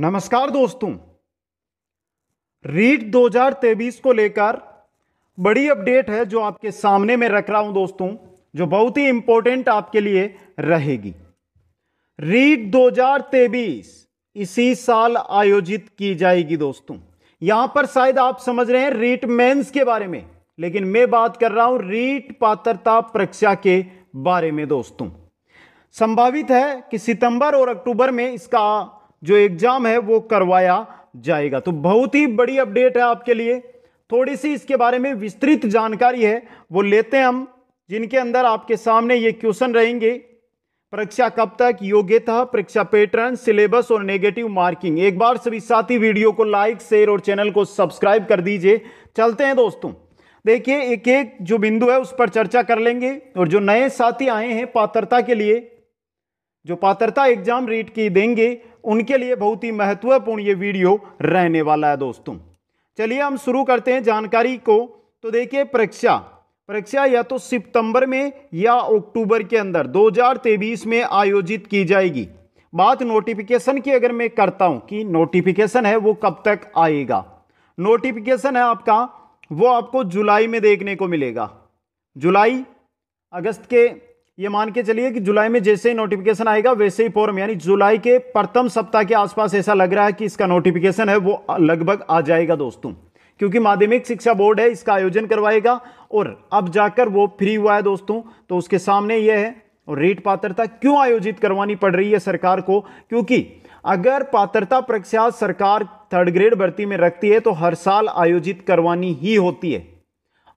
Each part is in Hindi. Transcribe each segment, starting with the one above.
नमस्कार दोस्तों रीट 2023 को लेकर बड़ी अपडेट है जो आपके सामने में रख रहा हूं दोस्तों जो बहुत ही इंपॉर्टेंट आपके लिए रहेगी रीट 2023 इसी साल आयोजित की जाएगी दोस्तों यहां पर शायद आप समझ रहे हैं रीट मेंस के बारे में लेकिन मैं बात कर रहा हूं रीट पात्रता परीक्षा के बारे में दोस्तों संभावित है कि सितंबर और अक्टूबर में इसका जो एग्जाम है वो करवाया जाएगा तो बहुत ही बड़ी अपडेट है आपके लिए थोड़ी सी इसके बारे में विस्तृत जानकारी है वो लेते हैं हम जिनके अंदर आपके सामने ये क्वेश्चन रहेंगे परीक्षा कब तक योग्यता परीक्षा पैटर्न सिलेबस और नेगेटिव मार्किंग एक बार सभी साथी वीडियो को लाइक शेयर और चैनल को सब्सक्राइब कर दीजिए चलते हैं दोस्तों देखिए एक एक जो बिंदु है उस पर चर्चा कर लेंगे और जो नए साथी आए हैं पात्रता के लिए जो पात्रता एग्जाम रीट की देंगे उनके लिए बहुत ही महत्वपूर्ण ये वीडियो रहने वाला है दोस्तों चलिए हम शुरू करते हैं जानकारी को तो देखिए परीक्षा परीक्षा या तो सितंबर में या अक्टूबर के अंदर 2023 में आयोजित की जाएगी बात नोटिफिकेशन की अगर मैं करता हूँ कि नोटिफिकेशन है वो कब तक आएगा नोटिफिकेशन है आपका वो आपको जुलाई में देखने को मिलेगा जुलाई अगस्त के ये मान के चलिए कि जुलाई में जैसे ही नोटिफिकेशन आएगा वैसे ही फॉर्म यानी जुलाई के प्रथम सप्ताह के आसपास ऐसा लग रहा है कि इसका नोटिफिकेशन है वो लगभग आ जाएगा दोस्तों क्योंकि माध्यमिक शिक्षा बोर्ड है इसका आयोजन करवाएगा और अब जाकर वो फ्री हुआ है दोस्तों तो उसके सामने यह है और रीट पात्रता क्यों आयोजित करवानी पड़ रही है सरकार को क्योंकि अगर पात्रता परीक्षा सरकार थर्ड ग्रेड भर्ती में रखती है तो हर साल आयोजित करवानी ही होती है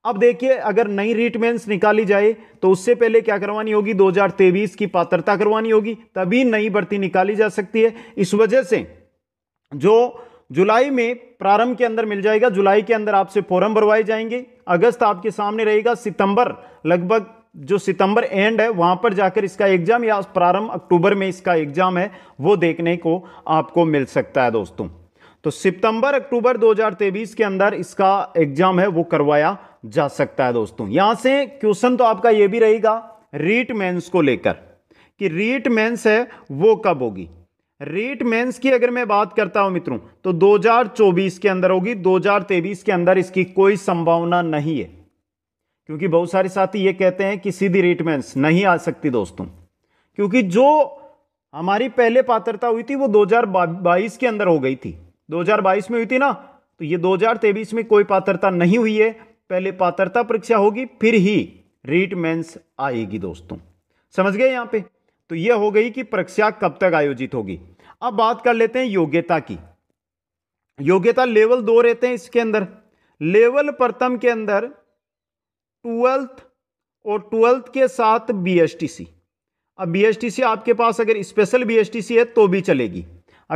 अब देखिए अगर नई रीटमेंट्स निकाली जाए तो उससे पहले क्या करवानी होगी 2023 की पात्रता करवानी होगी तभी नई भर्ती निकाली जा सकती है इस वजह से जो जुलाई में प्रारंभ के अंदर मिल जाएगा जुलाई के अंदर आपसे फॉरम भरवाए जाएंगे अगस्त आपके सामने रहेगा सितंबर लगभग जो सितंबर एंड है वहां पर जाकर इसका एग्जाम या प्रारंभ अक्टूबर में इसका एग्जाम है वो देखने को आपको मिल सकता है दोस्तों तो सितंबर अक्टूबर 2023 के अंदर इसका एग्जाम है वो करवाया जा सकता है दोस्तों यहां से क्वेश्चन तो आपका यह भी रहेगा रीट मेंस को लेकर कि रीट मेंस है वो कब होगी रीट मेंस की अगर मैं बात करता हूं मित्रों तो 2024 के अंदर होगी 2023 के अंदर इसकी कोई संभावना नहीं है क्योंकि बहुत सारे साथी ये कहते हैं कि सीधी रीट मेंस नहीं आ सकती दोस्तों क्योंकि जो हमारी पहले पात्रता हुई थी वो 2022 के अंदर हो गई थी 2022 में हुई थी ना तो ये 2023 में कोई पात्रता नहीं हुई है पहले पात्रता परीक्षा होगी फिर ही रीट मेंस आएगी दोस्तों समझ गए यहाँ पे तो यह हो गई कि परीक्षा कब तक आयोजित होगी अब बात कर लेते हैं योग्यता की योग्यता लेवल दो रहते हैं इसके अंदर लेवल प्रथम के अंदर ट्वेल्थ और ट्वेल्थ के साथ बीएसटीसी अब बीएसटीसी आपके पास अगर स्पेशल बीएसटीसी है तो भी चलेगी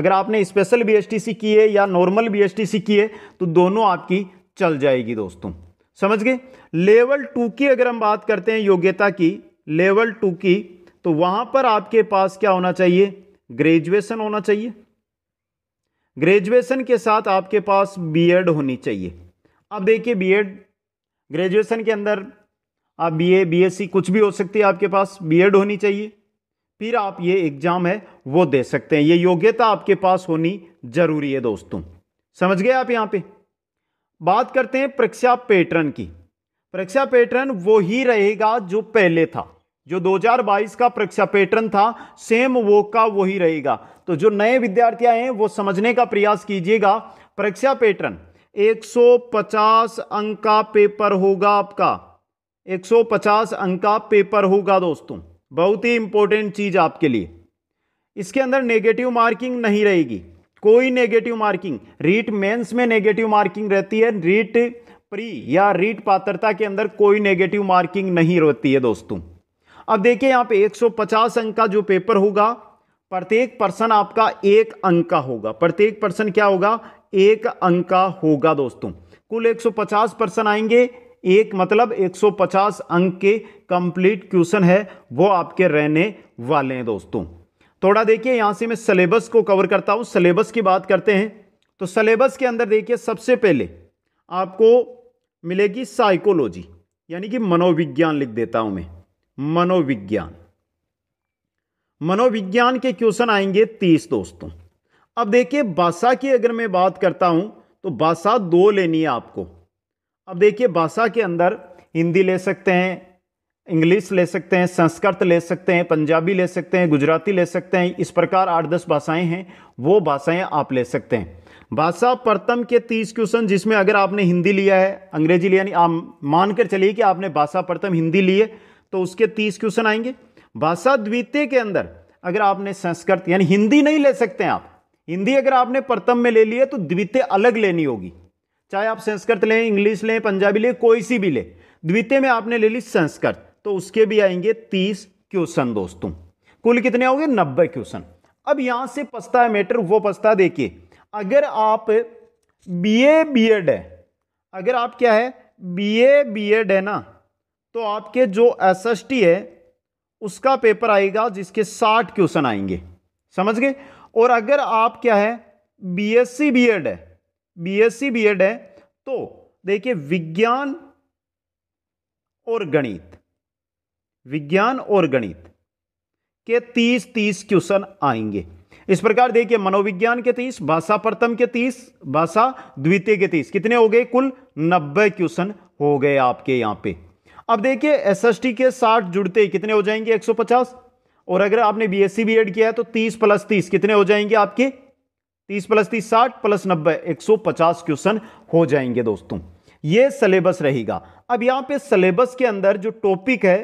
अगर आपने स्पेशल बीएसटीसी की है या नॉर्मल बीएसटीसी की है तो दोनों आपकी चल जाएगी दोस्तों समझ गए लेवल टू की अगर हम बात करते हैं योग्यता की लेवल टू की तो वहां पर आपके पास क्या होना चाहिए ग्रेजुएशन होना चाहिए ग्रेजुएशन के साथ आपके पास बीएड होनी चाहिए अब देखिए बीएड ग्रेजुएशन के अंदर आप बीए बीएससी कुछ भी हो सकती है आपके पास बीएड होनी चाहिए फिर आप ये एग्जाम है वो दे सकते हैं ये योग्यता आपके पास होनी जरूरी है दोस्तों समझ गए आप यहाँ पे बात करते हैं परीक्षा पैटर्न की परीक्षा पैटर्न वो ही रहेगा जो पहले था जो 2022 का परीक्षा पैटर्न था सेम वो का वही रहेगा तो जो नए विद्यार्थी आए हैं वो समझने का प्रयास कीजिएगा परीक्षा पैटर्न 150 अंक का पेपर होगा आपका 150 अंक का पेपर होगा दोस्तों बहुत ही इंपॉर्टेंट चीज आपके लिए इसके अंदर नेगेटिव मार्किंग नहीं रहेगी कोई नेगेटिव मार्किंग रीट मेंस में नेगेटिव मार्किंग रहती है रीट प्री या रीट पात्रता के अंदर कोई नेगेटिव मार्किंग नहीं रहती है दोस्तों अब देखिए यहाँ पे 150 अंक का जो पेपर होगा प्रत्येक पर्सन आपका एक अंक का होगा प्रत्येक पर्सन क्या होगा एक अंक का होगा दोस्तों कुल 150 पर्सन आएंगे एक मतलब 150 अंक के कंप्लीट क्वेश्चन है वो आपके रहने वाले हैं दोस्तों थोड़ा देखिए यहाँ से मैं सलेबस को कवर करता हूँ सलेबस की बात करते हैं तो सलेबस के अंदर देखिए सबसे पहले आपको मिलेगी साइकोलॉजी यानी कि मनोविज्ञान लिख देता हूँ मैं मनोविज्ञान मनोविज्ञान के क्वेश्चन आएंगे तीस दोस्तों अब देखिए भाषा की अगर मैं बात करता हूँ तो भाषा दो लेनी है आपको अब देखिए भाषा के अंदर हिंदी ले सकते हैं इंग्लिश ले सकते हैं संस्कृत ले सकते हैं पंजाबी ले सकते हैं गुजराती ले सकते हैं इस प्रकार आठ दस भाषाएं हैं वो भाषाएं आप ले सकते हैं भाषा प्रथम के तीस क्वेश्चन जिसमें अगर आपने हिंदी लिया है अंग्रेजी लिया नहीं आप मानकर चलिए कि आपने भाषा प्रथम हिंदी लिए तो उसके तीस क्वेश्चन आएंगे भाषा द्वितीय के अंदर अगर आपने संस्कृत यानी हिंदी नहीं ले सकते हैं आप हिंदी अगर आपने प्रथम में ले लिया तो द्वितीय अलग लेनी होगी चाहे आप संस्कृत लें इंग्लिश लें पंजाबी लें कोई सी भी लें द्वितीय में आपने ले ली संस्कृत तो उसके भी आएंगे तीस क्वेश्चन दोस्तों कुल कितने होंगे नब्बे क्वेश्चन अब यहां से पछता है मैटर वो पछता देखिए अगर आप बीए बीएड है अगर आप क्या है बीए बीएड है ना तो आपके जो टी है उसका पेपर आएगा जिसके साठ क्वेश्चन आएंगे समझ गए और अगर आप क्या है बीएससी बीएड है बीएससी बीएड है तो देखिए विज्ञान और गणित विज्ञान और गणित के तीस तीस क्वेश्चन आएंगे इस प्रकार देखिए मनोविज्ञान के तीस भाषा प्रथम के तीस भाषा द्वितीय के तीस कितने हो गए कुल नब्बे क्वेश्चन हो गए आपके यहां पे अब देखिए एसएसटी के साठ जुड़ते ही कितने हो जाएंगे 150 और अगर आपने बीएससी भी एड किया है तो 30 प्लस 30 कितने हो जाएंगे आपके 30 प्लस 30 साठ प्लस सौ पचास क्वेश्चन हो जाएंगे दोस्तों ये सिलेबस रहेगा अब यहां पे सिलेबस के अंदर जो टॉपिक है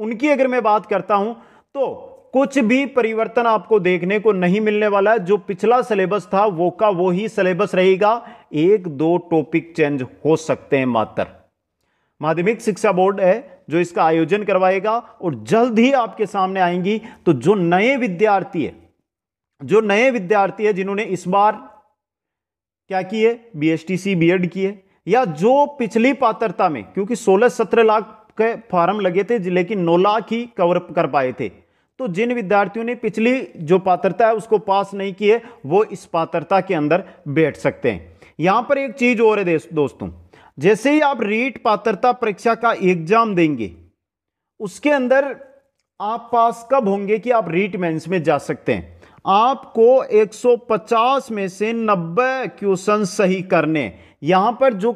उनकी अगर मैं बात करता हूं तो कुछ भी परिवर्तन आपको देखने को नहीं मिलने वाला है जो पिछला सिलेबस था वो का वो ही सिलेबस रहेगा एक दो टॉपिक चेंज हो सकते हैं मात्र माध्यमिक शिक्षा बोर्ड है जो इसका आयोजन करवाएगा और जल्द ही आपके सामने आएंगी तो जो नए विद्यार्थी है जो नए विद्यार्थी है जिन्होंने इस बार क्या किए बी बीएड किए या जो पिछली पात्रता में क्योंकि 16 सत्रह लाख के फॉर्म लगे थे लेकिन नौ लाख ही कवर कर पाए थे तो जिन विद्यार्थियों ने पिछली जो पात्रता है उसको पास नहीं किए वो इस पात्रता के अंदर बैठ सकते हैं यहाँ पर एक चीज़ और है दोस्तों जैसे ही आप रीट पात्रता परीक्षा का एग्जाम देंगे उसके अंदर आप पास कब होंगे कि आप रीट मेंस में जा सकते हैं आपको 150 में से 90 क्वेश्चन सही करने यहाँ पर जो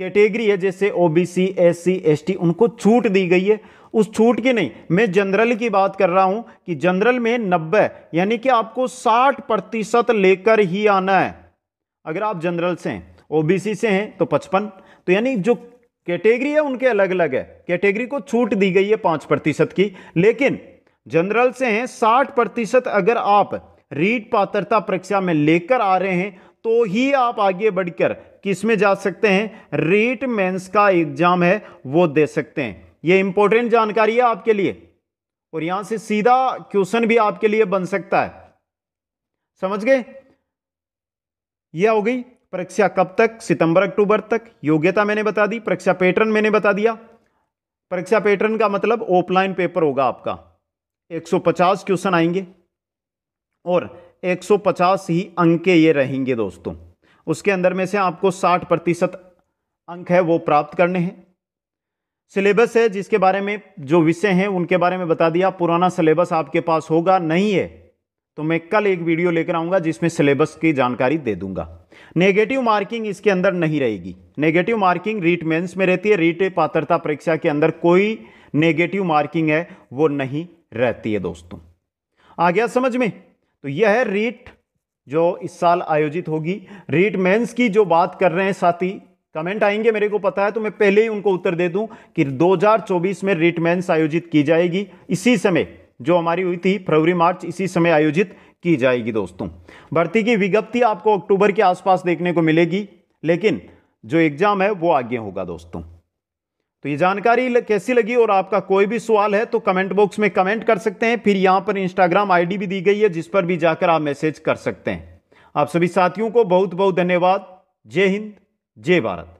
कैटेगरी है जैसे ओबीसी एससी एसटी उनको छूट दी गई है उस छूट की नहीं मैं जनरल की बात कर रहा हूं कि जनरल में नब्बे यानी कि आपको साठ प्रतिशत लेकर ही आना है अगर आप जनरल से हैं ओबीसी से हैं तो पचपन तो यानी जो कैटेगरी है उनके अलग अलग है कैटेगरी को छूट दी गई है पाँच प्रतिशत की लेकिन जनरल से हैं साठ प्रतिशत अगर आप रीट पात्रता परीक्षा में लेकर आ रहे हैं तो ही आप आगे बढ़कर किस में जा सकते हैं रीट मेंस का एग्जाम है वो दे सकते हैं ये इंपॉर्टेंट जानकारी है आपके लिए और यहां से सीधा क्वेश्चन भी आपके लिए बन सकता है समझ गए यह हो गई परीक्षा कब तक सितंबर अक्टूबर तक योग्यता मैंने बता दी परीक्षा पैटर्न मैंने बता दिया परीक्षा पैटर्न का मतलब ऑफलाइन पेपर होगा आपका 150 क्वेश्चन आएंगे और 150 ही अंक के ये रहेंगे दोस्तों उसके अंदर में से आपको 60 प्रतिशत अंक है वो प्राप्त करने हैं सिलेबस है जिसके बारे में जो विषय हैं उनके बारे में बता दिया पुराना सिलेबस आपके पास होगा नहीं है तो मैं कल एक वीडियो लेकर आऊँगा जिसमें सिलेबस की जानकारी दे दूंगा नेगेटिव मार्किंग इसके अंदर नहीं रहेगी नेगेटिव मार्किंग रीट मेंस में रहती है रीट पात्रता परीक्षा के अंदर कोई नेगेटिव मार्किंग है वो नहीं रहती है दोस्तों आ गया समझ में तो यह है रीट जो इस साल आयोजित होगी रीट मेंस की जो बात कर रहे हैं साथी कमेंट आएंगे मेरे को पता है तो मैं पहले ही उनको उत्तर दे दूं कि 2024 में रीट मेंस आयोजित की जाएगी इसी समय जो हमारी हुई थी फरवरी मार्च इसी समय आयोजित की जाएगी दोस्तों भर्ती की विज्ञप्ति आपको अक्टूबर के आसपास देखने को मिलेगी लेकिन जो एग्जाम है वो आगे होगा दोस्तों तो ये जानकारी कैसी लगी और आपका कोई भी सवाल है तो कमेंट बॉक्स में कमेंट कर सकते हैं फिर यहां पर इंस्टाग्राम आईडी भी दी गई है जिस पर भी जाकर आप मैसेज कर सकते हैं आप सभी साथियों को बहुत बहुत धन्यवाद जय हिंद जय भारत